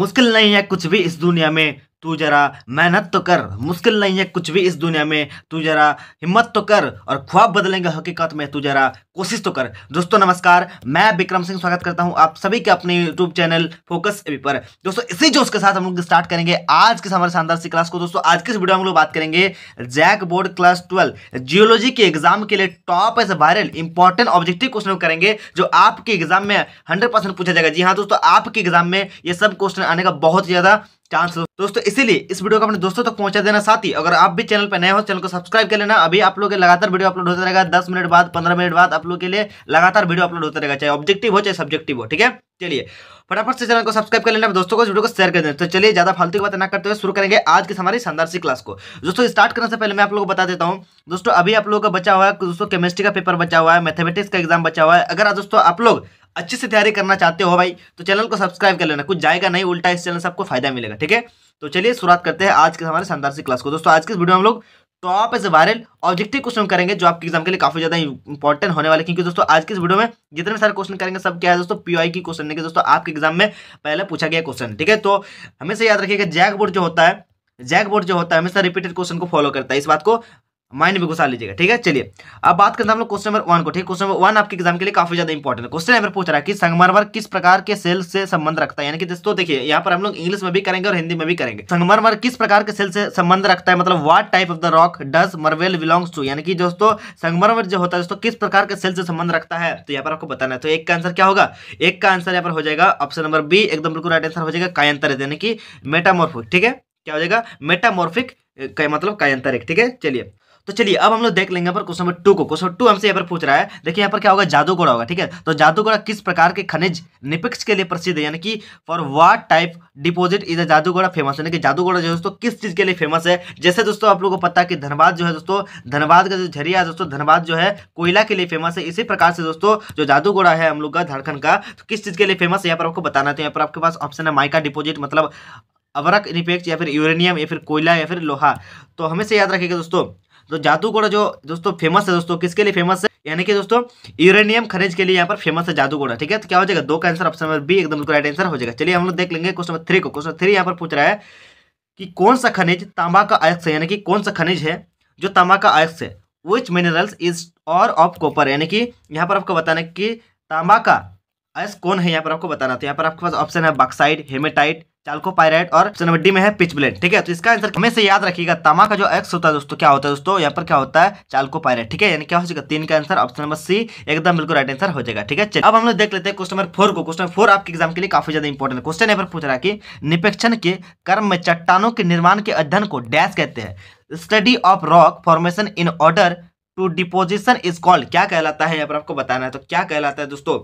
मुश्किल नहीं है कुछ भी इस दुनिया में तू जरा मेहनत तो कर मुश्किल नहीं है कुछ भी इस दुनिया में तू जरा हिम्मत तो कर और ख्वाब बदलेंगे हकीकत में तू जरा कोशिश तो कर दोस्तों नमस्कार मैं विक्रम सिंह स्वागत करता हूं आप सभी के अपने यूट्यूब चैनल फोकस एवी पर दोस्तों इसी जोश के साथ हम लोग स्टार्ट करेंगे आज के हमारे शानदार सी क्लास को दोस्तों आज की इस वीडियो में हम लोग बात करेंगे JAC board class twelve geology के एग्जाम के लिए top as viral important objective question करेंगे जो आपके एग्जाम में हंड्रेड पूछा जाएगा जी हाँ दोस्तों आपके एग्जाम में ये सब क्वेश्चन आने का बहुत ज़्यादा चांस हो दोस्तों इसीलिए इस वीडियो को अपने दोस्तों तक तो पहुंचा देना साथ ही अगर आप भी चैनल पर नए हो चैनल को सब्सक्राइब कर लेना अभी आप लोग के लगातार वीडियो अपलोड होता रहेगा दस मिनट बाद पंद्रह मिनट बाद आप लोग के लिए लगातार वीडियो अपलोड होता रहेगा चाहे ऑब्जेक्टिव हो चाहे सब्जेक्टिव हो ठीक है चलिए फटाफट से चैनल को सब्सक्राइब कर लेना दोस्तों को वीडियो को शेयर कर देना तो चलिए ज्यादा फालतू की बात ना करते हुए शुरू करेंगे आज की हमारी शानदार सी क्लास को दोस्तों स्टार्ट करने से पहले मैं आप लोगों को बता देता हूँ दोस्तों अभी आप लोगों का बचा हुआ है दोस्तों केमिस्ट्री का पेपर बचा हुआ है मैथमेटिक्स का एग्जाम बचा हुआ है अगर दोस्तों आप लोग अच्छे से तैयारी करना चाहते हो भाई तो चैनल को सब्सक्राइब कर लेना कुछ जाएगा नहीं उल्टा इस चैनल से आपको फायदा मिलेगा ठीक है तो चलिए शुरुआत करते हैं आज के हमारे शानदार सी क्लास को दोस्तों आज के वीडियो में हम लोग तो आप ऐसे वायरल ऑब्जेक्टिव क्वेश्चन करेंगे जो आपके एग्जाम के लिए काफी ज्यादा इंपॉर्टेंट होने वाले क्योंकि दोस्तों आज के इस वीडियो में जितने सारे क्वेश्चन करेंगे सब क्या है दोस्तों पीआई की क्वेश्चन देखिए दोस्तों आपके एग्जाम में पहले पूछा गया क्वेश्चन ठीक है तो हमेशा याद रखिएगा जैक बोर्ड जो होता है जैक बोर्ड जो होता है हमेशा रिपीटेड क्वेश्चन को फॉलो करता है इस बात को माइंड में घुसा लीजिएगा ठीक है चलिए अब बात करते हैं हम लोग क्वेश्चन नंबर वन को ठीक क्वेश्चन नंबर वन आपके एग्जाम के लिए काफी ज्यादा इंपॉर्टेंट है क्वेश्चन नंबर पूछ रहा है कि संगमरमर किस प्रकार के सेल से संबंध रखता है यानी कि दोस्तों देखिए यहाँ पर हम लोग इंग्लिश में भी करेंगे और हिंदी में भी करेंगे संगमरमर किस प्रकार के सेल से संबंध रखता है मतलब what type of the rock does marble belongs to यानी कि दोस्तों संगमरमर जो होता है दोस्तों किस प्रकार के सेल से संबंध रखता है तो यहाँ पर आपको बताना है तो एक का आंसर क्या होगा एक का आंसर यहाँ पर हो जाएगा ऑप्शन नंबर बी एकदम बिल्कुल राइट आंसर हो जाएगा कायंतर यानी कि मेटामोर्फिक ठीक है क्या हो जाएगा मेटामोर्फिक का मतलब कायंतरिक ठीक है चलिए तो चलिए अब हम लोग देख लेंगे पर क्वेश्चन नंबर टू को क्वेश्चन टू हमसे यहाँ पर पूछ रहा है देखिए यहाँ पर क्या होगा जादू घोड़ा होगा ठीक है तो जादू घोड़ा किस प्रकार के खनिज निपक्ष के लिए प्रसिद्ध है यानी कि फॉर वाट टाइप डिपोजिट इधर जादू घोड़ा फेमस यानी कि जादू घोड़ा जो है दोस्तों किस चीज के लिए फेमस है जैसे दोस्तों आप लोगों को पता है कि धनबाद जो है दोस्तों धनबाद का जो झरिया है दोस्तों धनबाद जो है कोयला के लिए फेमस है इसी प्रकार से दोस्तों जो जादू घोड़ा है हम लोग का झारखंड का तो किस चीज के लिए फेमस है यहाँ पर आपको बताना तो यहाँ पर आपके पास ऑप्शन है माइका डिपोजिट मतलब अवरक निपेक्ष या फिर यूरेनियम या फिर कोयला या फिर लोहा तो हमेशा याद रखेगा दोस्तों तो जादूगोड़ा जो दोस्तों फेमस है दोस्तों किसके लिए फेमस है यानी कि दोस्तों यूरेनियम खनिज के लिए यहाँ पर फेमस है जादूगोड़ा ठीक है तो क्या हो जाएगा दो का आंसर ऑप्शन नंबर बी एकदम राइट आंसर हो जाएगा चलिए हम लोग देख लेंगे क्वेश्चन नंबर थ्री को क्वेश्चन थ्री यहाँ पर पूछ रहा है कि कौन सा खनिज तांबा का अयक्स है यानी कि कौन सा खनिज है जो तांबा का अयक्स है which minerals is ore of copper यानी कि यहाँ पर आपको बताना कि तांबा का अयस कौन है यहाँ पर आपको बताना तो यहाँ पर आपके पास ऑप्शन है बाक्साइड हेमेटाइट चालको पायरेट और चनबड्डी में है पिच ब्लेड ठीक है तो इसका आंसर हमें से याद रखिएगा तामा का जो एक्स होता है दोस्तों क्या होता है दोस्तों यहाँ पर क्या होता है चालको पायरेट ठीक है यानी क्या हो जाएगा तीन का आंसर ऑप्शन नंबर सी एकदम बिल्कुल राइट आंसर हो जाएगा ठीक है अब हम लोग देख लेते हैं क्वेश्चन नंबर फोर को क्वेश्चन फोर आपके एग्जाम के लिए काफी ज्यादा इंपॉर्टेंट है क्वेश्चन यहाँ पर पूछ रहा है कि निपेक्षण के कर्म में चट्टानों के निर्माण के अध्ययन को डैश कहते हैं study of rock formation in order to deposition is called क्या कहलाता है यहाँ पर आपको बताना है तो क्या कहलाता है दोस्तों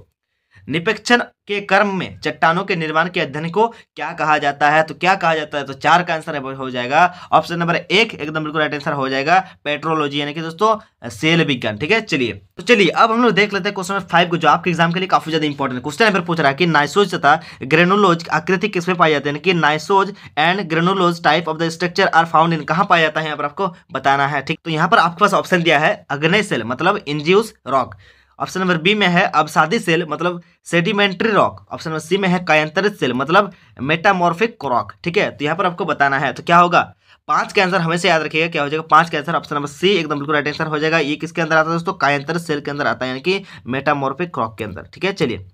निपेक्षण के कर्म में चट्टानों के निर्माण के अध्ययन को क्या कहा जाता है तो क्या कहा जाता है तो चार का आंसर हो जाएगा ऑप्शन नंबर एक एकदम बिल्कुल राइट आंसर हो जाएगा पेट्रोलॉजी यानी कि दोस्तों सेल विज्ञान ठीक है चलिए तो चलिए अब हम लोग देख लेते हैं क्वेश्चन नंबर फाइव को जो आपके एग्जाम के लिए काफी ज्यादा इंपॉर्टेंट क्वेश्चन नंबर पूछ रहा है कि नाइसोज तथा ग्रेनोलोज आकृति किसमें पाई जाती है कि gneisses and granulose type of the structure are found in कहा पाया जाता है यहाँ पर आपको बताना है ठीक तो यहाँ पर आपके पास ऑप्शन दिया है अग्नि सेल मतलब igneous rock option number B में है अवसादी सेल मतलब sedimentary rock option number C में है कायंतरित सेल मतलब मेटामॉर्फिक रॉक ठीक है तो यहाँ पर आपको बताना है तो क्या होगा पांच के आंसर हमेशा याद रखिएगा क्या हो जाएगा पांच के आंसर ऑप्शन नंबर सी एकदम बिल्कुल राइट आंसर हो जाएगा ये किसके अंदर आता है दोस्तों कायंतर सेल के अंदर आता है यानी कि मेटामोर्फिक क्रॉक के अंदर ठीक है चलिए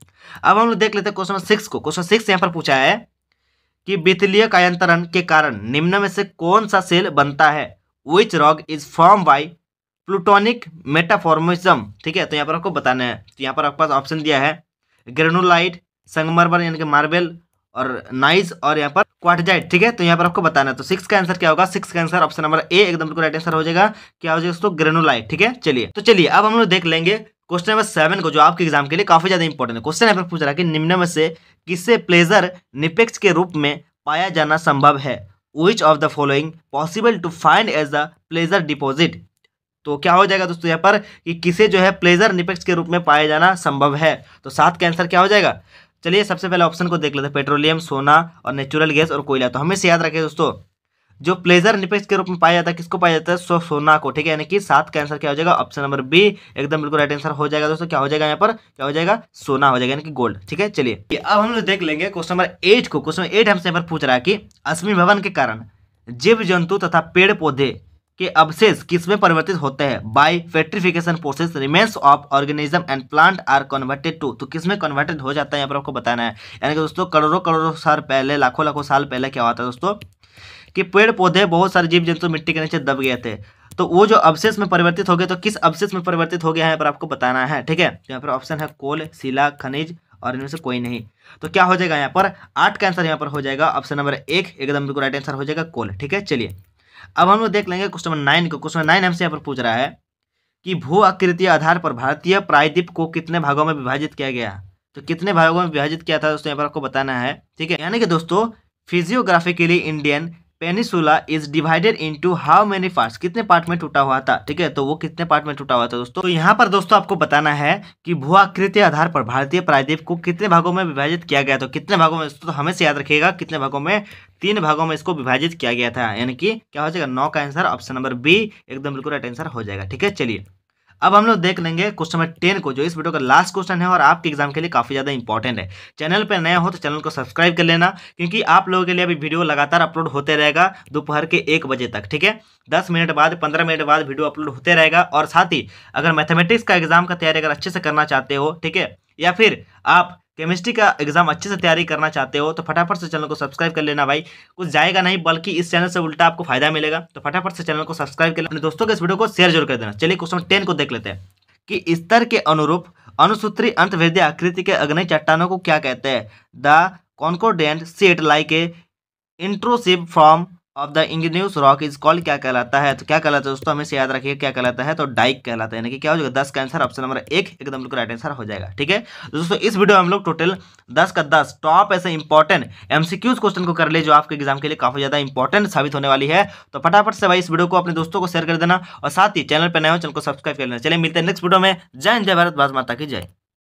अब हम लोग देख लेते हैं क्वेश्चन नंबर सिक्स को क्वेश्चन सिक्स यहाँ पर पूछा है कि वित्तीय कायंतरण के कारण निम्न में से कौन सा सेल बनता है which rock is form by plutonic metamorphism ठीक है तो यहाँ पर आपको बताना है तो यहाँ पर आपके पास ऑप्शन दिया है ग्रेनोलाइट संगमरमर यानी कि मार्बल और नाइस और यहाँ पर क्वाटजाइट ठीक है तो यहाँ पर आपको बताना है तो सिक्स का आंसर क्या होगा सिक्स का आंसर ऑप्शन नंबर ए एकदम बिल्कुल राइट आंसर हो जाएगा क्या हो जाएगा दोस्तों ग्रेनोलाइट ठीक है चलिए तो चलिए अब हम लोग देख लेंगे क्वेश्चन नंबर सेवन को जो आपके एग्जाम के लिए काफी ज्यादा इंपॉर्टेंट है क्वेश्चन यहाँ पर पूछ रहा है कि निम्न में से किससे प्लेजर निपेक्ष के रूप में पाया जाना संभव है which of the following possible to find as the placer deposit तो क्या हो जाएगा दोस्तों यहाँ पर कि किसे जो है प्लेजर निपेक्ष के रूप में पाया जाना संभव है तो सात का आंसर क्या हो जाएगा चलिए सबसे पहले ऑप्शन को देख लेते हैं पेट्रोलियम सोना और नेचुरल गैस और कोयला तो हमें से याद रखें दोस्तों जो प्लेजर निपेक्ष के रूप में पाया जाता है किसको पाया जाता है सो सोना को ठीक है यानी कि सात का आंसर क्या हो जाएगा ऑप्शन नंबर बी एकदम बिल्कुल राइट आंसर हो जाएगा दोस्तों क्या हो जाएगा यहाँ पर क्या हो जाएगा सोना हो जाएगा यानी कि गोल्ड ठीक है चलिए अब हम लोग देख लेंगे क्वेश्चन नंबर एट को क्वेश्चन एट हमसे यहाँ पर पूछ रहा है कि अश्मी भवन के कारण जीव जंतु तथा पेड़ पौधे के अवशेष किसमें परिवर्तित होते हैं by petrification process remains of organism and plant are converted to तो किसमें कन्वर्टेड हो जाता है यहाँ पर आपको बताना है यानी कि दोस्तों करोड़ों करोड़ों साल पहले लाखों लाखों साल पहले क्या हुआ था दोस्तों कि पेड़ पौधे बहुत सारे जीव जंतु मिट्टी के नीचे दब गए थे तो वो जो अवशेष में परिवर्तित हो गए तो किस अवशेष में परिवर्तित हो गया है यहाँ पर आपको बताना है ठीक है तो यहाँ पर ऑप्शन है कोल शिला खनिज और इनमें से कोई नहीं तो क्या हो जाएगा यहाँ पर आठ का आंसर यहाँ पर हो जाएगा ऑप्शन नंबर एक एकदम बिल्कुल राइट आंसर हो जाएगा कोल ठीक है चलिए अब हम लोग देख लेंगे क्वेश्चन नंबर नाइन को क्वेश्चन नाइन हमसे यहाँ पर पूछ रहा है कि भू आकृति आधार पर भारतीय प्रायद्वीप को कितने भागों में विभाजित किया गया तो कितने भागों में विभाजित किया था दोस्तों यहाँ पर आपको बताना है ठीक है यानी कि दोस्तों फिजियोग्राफी के लिए Indian peninsula is divided into how many parts कितने पार्ट में टूटा हुआ था ठीक है तो वो कितने पार्ट में टूटा हुआ था दोस्तों तो यहाँ पर दोस्तों आपको बताना है कि भू आकृति आधार पर भारतीय प्रायद्वीप को कितने भागों में विभाजित किया गया था तो कितने भागों में तो हमें से याद रखिएगा कितने भागों में तीन भागों में इसको विभाजित किया गया था यानी कि क्या हो जाएगा नौ का आंसर ऑप्शन नंबर बी एकदम बिल्कुल राइट आंसर हो जाएगा ठीक है चलिए अब हम लोग देख लेंगे क्वेश्चन नंबर टेन को जो इस वीडियो का लास्ट क्वेश्चन है और आपके एग्जाम के लिए काफ़ी ज़्यादा इंपॉर्टेंट है चैनल पर नया हो तो चैनल को सब्सक्राइब कर लेना क्योंकि आप लोगों के लिए अभी वीडियो लगातार अपलोड होते रहेगा दोपहर के एक बजे तक ठीक है दस मिनट बाद पंद्रह मिनट बाद वीडियो अपलोड होते रहेगा और साथ ही अगर मैथमेटिक्स का एग्जाम का तैयारी अगर अच्छे से करना चाहते हो ठीक है या फिर आप केमिस्ट्री का एग्जाम अच्छे से तैयारी करना चाहते हो तो फटाफट से चैनल को सब्सक्राइब कर लेना भाई कुछ जाएगा नहीं बल्कि इस चैनल से उल्टा आपको फायदा मिलेगा तो फटाफट से चैनल को सब्सक्राइब कर अपने दोस्तों के इस वीडियो को शेयर जरूर कर देना चलिए क्वेश्चन टेन को देख लेते हैं कि स्तर के अनुरूप अनुसूत्री अंतवेद्य आकृति के अग्नि चट्टानों को क्या कहते हैं the concordant set like a intrusive form of the igneous rock is called क्या कहलाता है तो क्या कहलाता है दोस्तों हमें याद रखिए क्या कहलाता है तो डाइक कहलाता है यानी कि क्या हो जाएगा दस का आंसर ऑप्शन नंबर एक एकदम बिल्कुल राइट आंसर हो जाएगा ठीक है तो दोस्तों इस वीडियो में हम लोग टोटल दस का दस टॉप ऐसे इंपॉर्टेंट एमसीक्यूज क्वेश्चन को कर ले जो आपके एग्जाम के लिए काफी ज्यादा इंपॉर्टेंट साबित होने वाली है तो फटाफट से भाई इस वीडियो को अपने दोस्तों को शेयर कर देना और साथ ही चैनल पर नए हो चैनल को सब्सक्राइब कर लेना चलिए मिलते हैं नेक्स्ट वीडियो में जय जय भारत भारत माता की जय